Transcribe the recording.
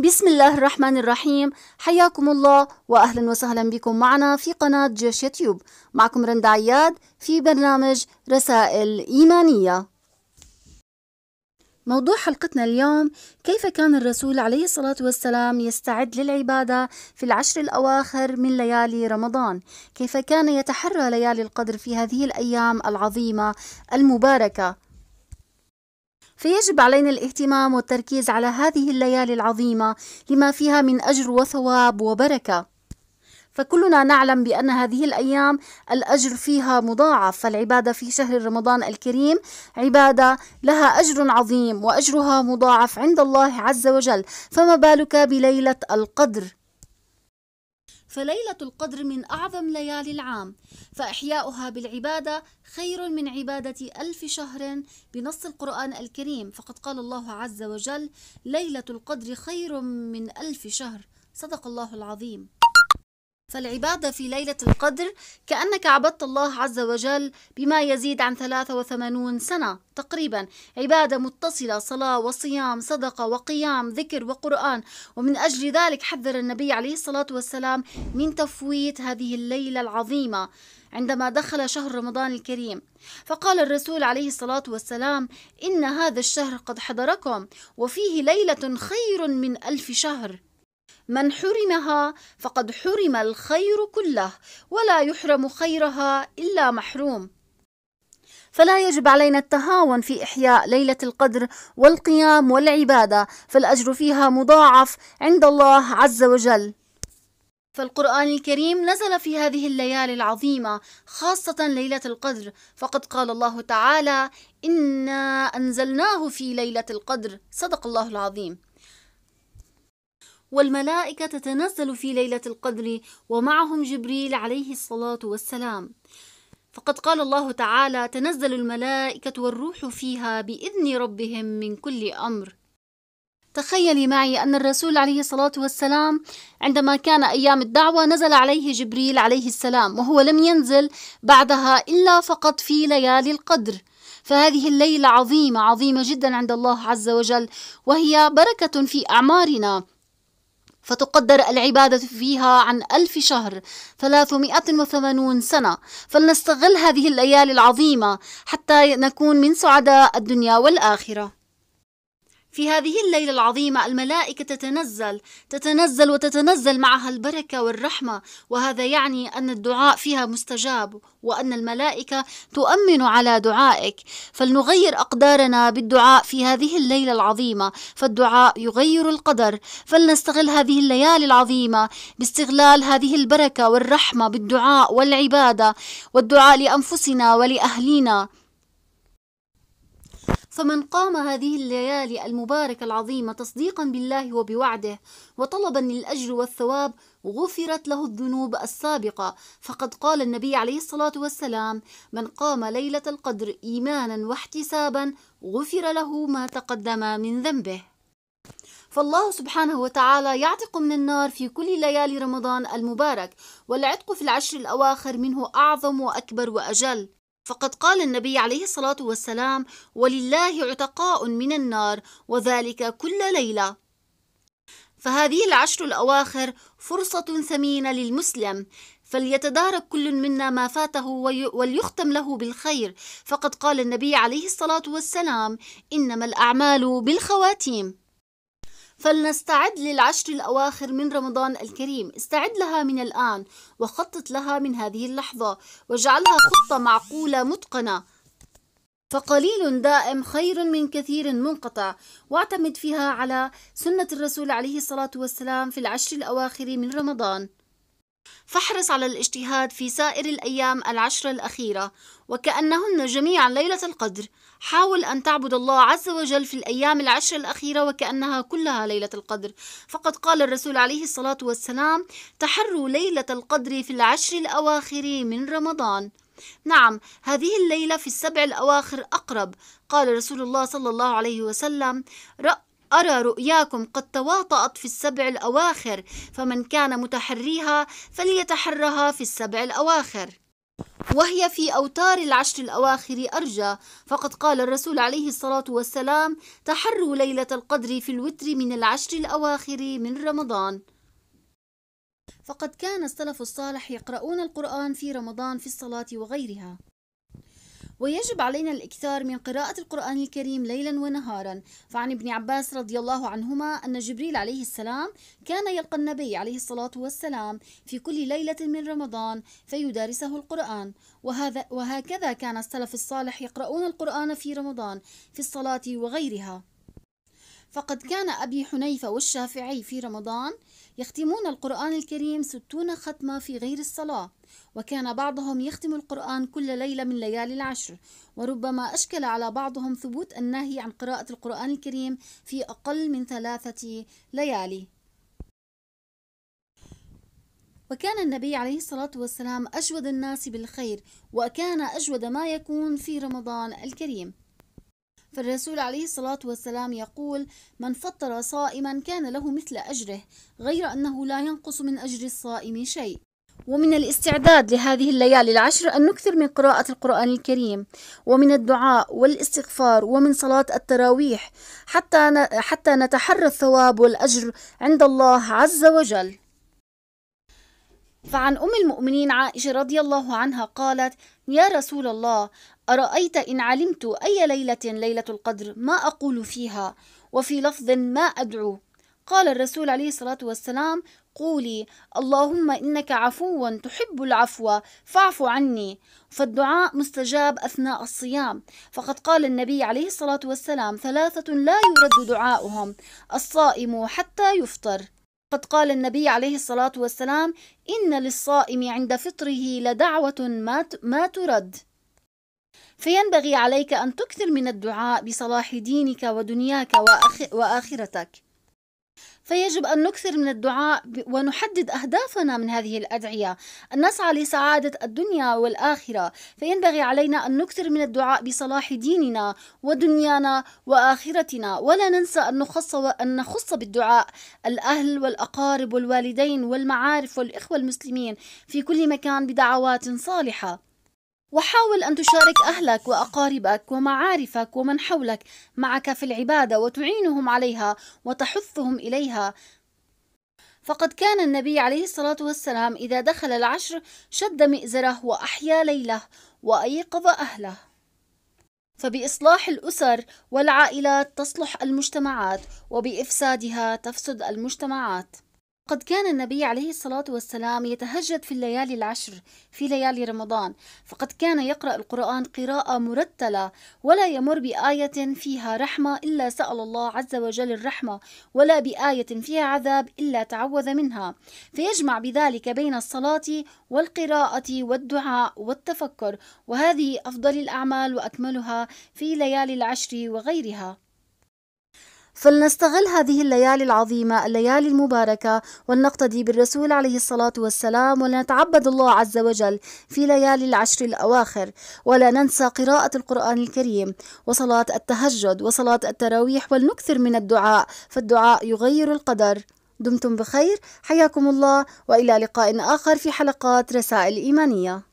بسم الله الرحمن الرحيم حياكم الله واهلا وسهلا بكم معنا في قناه جيش يوتيوب معكم رند عياد في برنامج رسائل ايمانيه موضوع حلقتنا اليوم كيف كان الرسول عليه الصلاة والسلام يستعد للعبادة في العشر الأواخر من ليالي رمضان كيف كان يتحرى ليالي القدر في هذه الأيام العظيمة المباركة فيجب علينا الاهتمام والتركيز على هذه الليالي العظيمة لما فيها من أجر وثواب وبركة فكلنا نعلم بأن هذه الأيام الأجر فيها مضاعف فالعبادة في شهر رمضان الكريم عبادة لها أجر عظيم وأجرها مضاعف عند الله عز وجل فما بالك بليلة القدر فليلة القدر من أعظم ليالي العام فإحياؤها بالعبادة خير من عبادة ألف شهر بنص القرآن الكريم فقد قال الله عز وجل ليلة القدر خير من ألف شهر صدق الله العظيم فالعبادة في ليلة القدر كأنك عبدت الله عز وجل بما يزيد عن 83 سنة تقريبا عبادة متصلة صلاة وصيام صدقة وقيام ذكر وقرآن ومن أجل ذلك حذر النبي عليه الصلاة والسلام من تفويت هذه الليلة العظيمة عندما دخل شهر رمضان الكريم فقال الرسول عليه الصلاة والسلام إن هذا الشهر قد حضركم وفيه ليلة خير من ألف شهر من حرمها فقد حرم الخير كله ولا يحرم خيرها الا محروم فلا يجب علينا التهاون في إحياء ليلة القدر والقيام والعبادة فالأجر فيها مضاعف عند الله عز وجل فالقرآن الكريم نزل في هذه الليالي العظيمة خاصة ليلة القدر فقد قال الله تعالى إنا أنزلناه في ليلة القدر صدق الله العظيم والملائكة تتنزل في ليلة القدر ومعهم جبريل عليه الصلاة والسلام فقد قال الله تعالى تنزل الملائكة والروح فيها بإذن ربهم من كل أمر تخيلي معي أن الرسول عليه الصلاة والسلام عندما كان أيام الدعوة نزل عليه جبريل عليه السلام وهو لم ينزل بعدها إلا فقط في ليالي القدر فهذه الليلة عظيمة عظيمة جدا عند الله عز وجل وهي بركة في أعمارنا فتقدر العبادة فيها عن ألف شهر 380 سنة فلنستغل هذه الليالي العظيمة حتى نكون من سعداء الدنيا والآخرة في هذه الليلة العظيمة الملائكة تتنزل تتنزل وتتنزل معها البركة والرحمة وهذا يعني أن الدعاء فيها مستجاب وأن الملائكة تؤمن على دعائك فلنغير أقدارنا بالدعاء في هذه الليلة العظيمة فالدعاء يغير القدر فلنستغل هذه الليالي العظيمة باستغلال هذه البركة والرحمة بالدعاء والعبادة والدعاء لأنفسنا ولأهلينا فمن قام هذه الليالي المباركة العظيمة تصديقا بالله وبوعده وطلبا للأجر والثواب غفرت له الذنوب السابقة فقد قال النبي عليه الصلاة والسلام من قام ليلة القدر إيمانا واحتسابا غفر له ما تقدم من ذنبه فالله سبحانه وتعالى يعتق من النار في كل ليالي رمضان المبارك والعتق في العشر الأواخر منه أعظم وأكبر وأجل فقد قال النبي عليه الصلاة والسلام ولله عتقاء من النار وذلك كل ليلة فهذه العشر الأواخر فرصة ثمينة للمسلم فليتدارك كل منا ما فاته وليختم له بالخير فقد قال النبي عليه الصلاة والسلام إنما الأعمال بالخواتيم فلنستعد للعشر الأواخر من رمضان الكريم استعد لها من الآن وخطط لها من هذه اللحظة واجعلها خطة معقولة متقنة فقليل دائم خير من كثير منقطع واعتمد فيها على سنة الرسول عليه الصلاة والسلام في العشر الأواخر من رمضان فاحرص على الاجتهاد في سائر الأيام العشر الأخيرة وكأنهن جميعا ليلة القدر حاول أن تعبد الله عز وجل في الأيام العشر الأخيرة وكأنها كلها ليلة القدر فقد قال الرسول عليه الصلاة والسلام تحروا ليلة القدر في العشر الأواخر من رمضان نعم هذه الليلة في السبع الأواخر أقرب قال رسول الله صلى الله عليه وسلم رأ أرى رؤياكم قد تواطأت في السبع الأواخر فمن كان متحريها فليتحرها في السبع الأواخر وهي في أوتار العشر الأواخر أرجى فقد قال الرسول عليه الصلاة والسلام تحروا ليلة القدر في الوتر من العشر الأواخر من رمضان فقد كان السلف الصالح يقرؤون القرآن في رمضان في الصلاة وغيرها ويجب علينا الإكثار من قراءة القرآن الكريم ليلا ونهارا فعن ابن عباس رضي الله عنهما أن جبريل عليه السلام كان يلقى النبي عليه الصلاة والسلام في كل ليلة من رمضان فيدارسه القرآن وهذا وهكذا كان السلف الصالح يقرؤون القرآن في رمضان في الصلاة وغيرها فقد كان أبي حنيفة والشافعي في رمضان يختمون القرآن الكريم ستون ختمة في غير الصلاة وكان بعضهم يختم القرآن كل ليلة من ليالي العشر وربما أشكل على بعضهم ثبوت النهي عن قراءة القرآن الكريم في أقل من ثلاثة ليالي وكان النبي عليه الصلاة والسلام أجود الناس بالخير وكان أجود ما يكون في رمضان الكريم فالرسول عليه الصلاة والسلام يقول من فطر صائما كان له مثل أجره غير أنه لا ينقص من أجر الصائم شيء ومن الاستعداد لهذه الليالي العشر أن نكثر من قراءة القرآن الكريم ومن الدعاء والاستغفار ومن صلاة التراويح حتى حتى نتحرى الثواب والأجر عند الله عز وجل. فعن أم المؤمنين عائشة رضي الله عنها قالت: يا رسول الله أرأيت إن علمت أي ليلة ليلة القدر ما أقول فيها وفي لفظ ما أدعو قال الرسول عليه الصلاة والسلام قولي اللهم إنك عفو تحب العفو فاعف عني فالدعاء مستجاب أثناء الصيام فقد قال النبي عليه الصلاة والسلام ثلاثة لا يرد دعاؤهم الصائم حتى يفطر قد قال النبي عليه الصلاة والسلام إن للصائم عند فطره لدعوة ما ترد فينبغي عليك أن تكثر من الدعاء بصلاح دينك ودنياك وآخرتك فيجب أن نكثر من الدعاء ونحدد أهدافنا من هذه الأدعية أن نسعى لسعادة الدنيا والآخرة فينبغي علينا أن نكثر من الدعاء بصلاح ديننا ودنيانا وآخرتنا ولا ننسى أن نخص, أن نخص بالدعاء الأهل والأقارب والوالدين والمعارف والإخوة المسلمين في كل مكان بدعوات صالحة وحاول أن تشارك أهلك وأقاربك ومعارفك ومن حولك معك في العبادة وتعينهم عليها وتحثهم إليها فقد كان النبي عليه الصلاة والسلام إذا دخل العشر شد مئزره وأحيا ليله وأيقظ أهله فبإصلاح الأسر والعائلات تصلح المجتمعات وبإفسادها تفسد المجتمعات قد كان النبي عليه الصلاة والسلام يتهجد في الليالي العشر في ليالي رمضان فقد كان يقرأ القرآن قراءة مرتلة ولا يمر بآية فيها رحمة إلا سأل الله عز وجل الرحمة ولا بآية فيها عذاب إلا تعوذ منها فيجمع بذلك بين الصلاة والقراءة والدعاء والتفكر وهذه أفضل الأعمال وأكملها في ليالي العشر وغيرها فلنستغل هذه الليالي العظيمة الليالي المباركة ولنقتدي بالرسول عليه الصلاة والسلام ولنتعبد الله عز وجل في ليالي العشر الأواخر ولا ننسى قراءة القرآن الكريم وصلاة التهجد وصلاة التراويح ولنكثر من الدعاء فالدعاء يغير القدر دمتم بخير حياكم الله وإلى لقاء آخر في حلقات رسائل إيمانية